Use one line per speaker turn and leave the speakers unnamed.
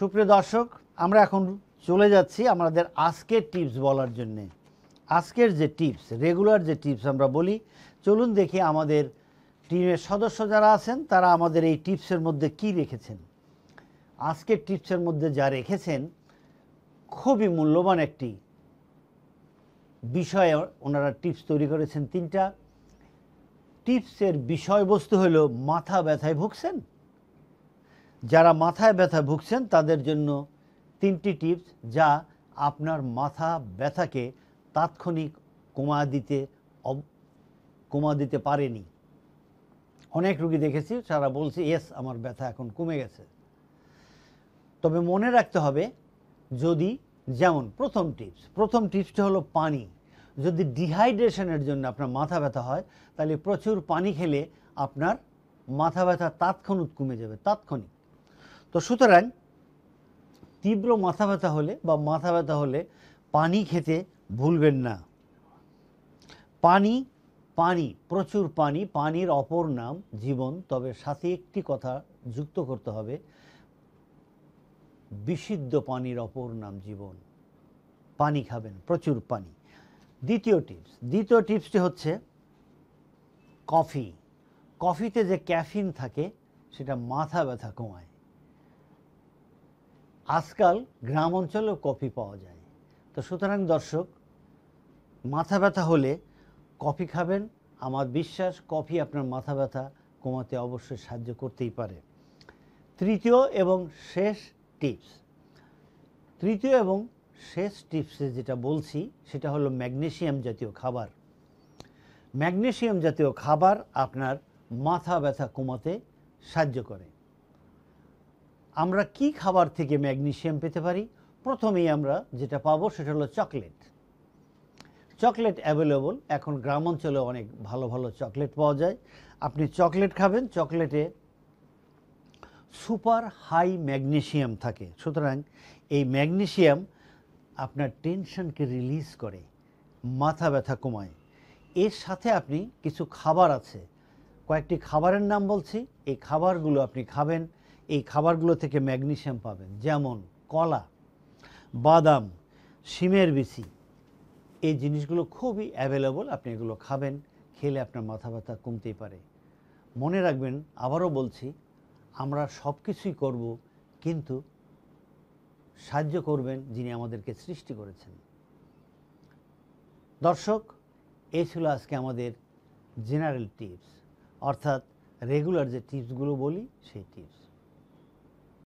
সুপ্রিয় দর্শক আমরা এখন চলে যাচ্ছি আমাদের আজকের টিপস বলার জন্যে আজকের যে টিপস রেগুলার যে টিপস আমরা বলি চলুন দেখি আমাদের টিমের সদস্য যারা আছেন তারা আমাদের এই টিপসের মধ্যে কি রেখেছেন আজকের টিপসের মধ্যে যা রেখেছেন খুবই মূল্যবান একটি বিষয়ে ওনারা টিপস তৈরি করেছেন তিনটা টিপসের বিষয়বস্তু হলো মাথা ব্যথায় ভুগছেন যারা মাথায় ব্যথা ভুগছেন তাদের জন্য তিনটি টিপস যা আপনার মাথা ব্যথাকে তাৎক্ষণিক কমা দিতে কমা দিতে পারেনি অনেক রুগী দেখেছি তারা বলছে এস আমার ব্যথা এখন কমে গেছে তবে মনে রাখতে হবে যদি যেমন প্রথম টিপস প্রথম টিপসটা হলো পানি যদি ডিহাইড্রেশনের জন্য আপনার মাথা ব্যথা হয় তাহলে প্রচুর পানি খেলে আপনার মাথা ব্যথা তাৎক্ষণিক কমে যাবে তাৎক্ষণিক তো সুতরাং তীব্র মাথা ব্যথা হলে বা মাথা ব্যথা হলে পানি খেতে ভুলবেন না পানি পানি প্রচুর পানি পানির অপর নাম জীবন তবে সাথে একটি কথা যুক্ত করতে হবে বিশুদ্ধ পানির অপর নাম জীবন পানি খাবেন প্রচুর পানি দ্বিতীয় টিপস দ্বিতীয় টিপসটি হচ্ছে কফি কফিতে যে ক্যাফিন থাকে সেটা মাথা ব্যথা কমায় আজকাল গ্রাম অঞ্চলেও কফি পাওয়া যায় তো সুতরাং দর্শক মাথা ব্যথা হলে কফি খাবেন আমার বিশ্বাস কফি আপনার মাথা ব্যথা কমাতে অবশ্যই সাহায্য করতেই পারে তৃতীয় এবং শেষ টিপস তৃতীয় এবং শেষ টিপসে যেটা বলছি সেটা হলো ম্যাগনেশিয়াম জাতীয় খাবার ম্যাগনেশিয়াম জাতীয় খাবার আপনার মাথা ব্যথা কমাতে সাহায্য করে আমরা কি খাবার থেকে ম্যাগনেশিয়াম পেতে পারি প্রথমেই আমরা যেটা পাবো সেটা হলো চকলেট চকলেট অ্যাভেলেবল এখন গ্রাম অঞ্চলে অনেক ভালো ভালো চকলেট পাওয়া যায় আপনি চকলেট খাবেন চকলেটে সুপার হাই ম্যাগনেশিয়াম থাকে সুতরাং এই ম্যাগনেশিয়াম আপনার টেনশনকে রিলিজ করে মাথা ব্যথা কমায় এর সাথে আপনি কিছু খাবার আছে কয়েকটি খাবারের নাম বলছি এই খাবারগুলো আপনি খাবেন এই খাবারগুলো থেকে ম্যাগনেশিয়াম পাবেন যেমন কলা বাদাম শিমের বিচি এই জিনিসগুলো খুবই অ্যাভেলেবল আপনি এগুলো খাবেন খেলে আপনার মাথা ব্যথা কমতেই পারে মনে রাখবেন আবারও বলছি আমরা সব কিছুই করবো কিন্তু সাহায্য করবেন যিনি আমাদেরকে সৃষ্টি করেছেন দর্শক এই ছিল আজকে আমাদের জেনারেল টিপস অর্থাৎ রেগুলার যে টিপসগুলো বলি সেই টিপস